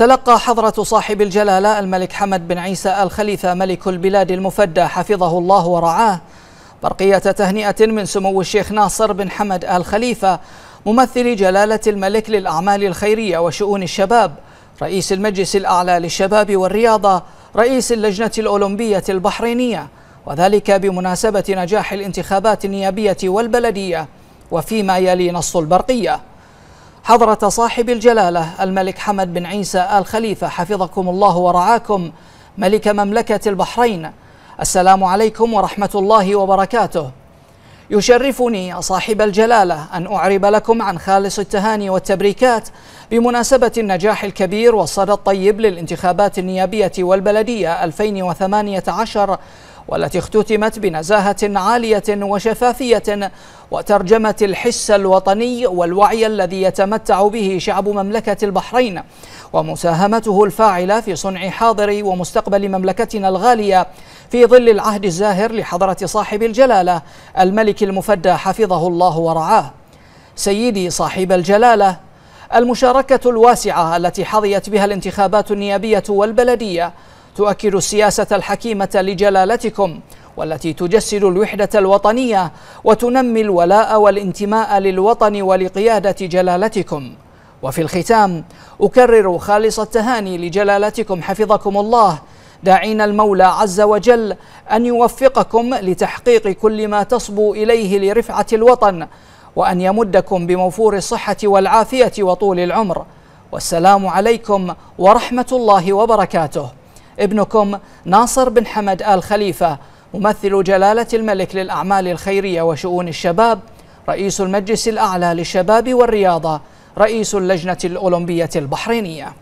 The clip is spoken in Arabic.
تلقى حضرة صاحب الجلالة الملك حمد بن عيسى الخليفة ملك البلاد المفدى حفظه الله ورعاه برقية تهنئة من سمو الشيخ ناصر بن حمد آل خليفة ممثل جلالة الملك للأعمال الخيرية وشؤون الشباب رئيس المجلس الأعلى للشباب والرياضة رئيس اللجنة الأولمبية البحرينية وذلك بمناسبة نجاح الانتخابات النيابية والبلدية وفيما يلي نص البرقيه حضرة صاحب الجلالة الملك حمد بن عيسى آل خليفة حفظكم الله ورعاكم ملك مملكة البحرين السلام عليكم ورحمة الله وبركاته يشرفني صاحب الجلالة أن أعرب لكم عن خالص التهاني والتبريكات بمناسبة النجاح الكبير والصدى الطيب للانتخابات النيابية والبلدية 2018 والتي اختتمت بنزاهة عالية وشفافية وترجمت الحس الوطني والوعي الذي يتمتع به شعب مملكة البحرين ومساهمته الفاعلة في صنع حاضر ومستقبل مملكتنا الغالية في ظل العهد الزاهر لحضرة صاحب الجلالة الملك المفدى حفظه الله ورعاه سيدي صاحب الجلالة المشاركة الواسعة التي حظيت بها الانتخابات النيابية والبلدية تؤكد السياسة الحكيمة لجلالتكم والتي تجسد الوحدة الوطنية وتنمي الولاء والانتماء للوطن ولقيادة جلالتكم وفي الختام أكرر خالص التهاني لجلالتكم حفظكم الله داعين المولى عز وجل أن يوفقكم لتحقيق كل ما تصبو إليه لرفعة الوطن وأن يمدكم بموفور الصحة والعافية وطول العمر والسلام عليكم ورحمة الله وبركاته ابنكم ناصر بن حمد آل خليفة ممثل جلالة الملك للأعمال الخيرية وشؤون الشباب رئيس المجلس الأعلى للشباب والرياضة رئيس اللجنة الأولمبية البحرينية